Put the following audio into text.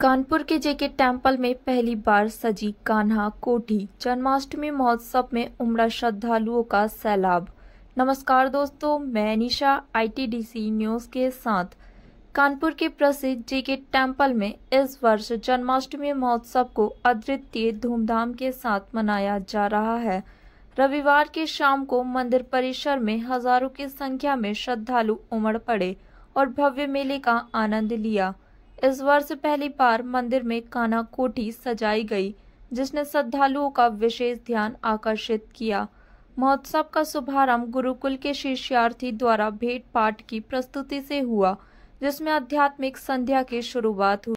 कानपुर के JK temple में पहली बार सजी कान्हा कोठी जन्माष्टमी महोत्सव में उमड़ा श्रद्धालुओं का सैलाब नमस्कार दोस्तों मैं निशा आईटीडीसी न्यूज के साथ कानपुर के प्रसिद्ध जेके टेम्पल में इस वर्ष जन्माष्टमी महोत्सव को अद्वितीय धूमधाम के साथ मनाया जा रहा है रविवार की शाम को मंदिर परिसर में हजारों की संख्या में श्रद्धालु उमड़ पड़े और भव्य मेले का आनंद लिया इस वर्ष पहली बार मंदिर में काना कोठी सजाई गई जिसने श्रद्धालुओं का विशेष ध्यान आकर्षित किया महोत्सव का शुभारंभ गुरुकुल के शिष्यार्थी द्वारा भेंट पाठ की प्रस्तुति से हुआ जिसमें आध्यात्मिक संध्या की शुरुआत हुई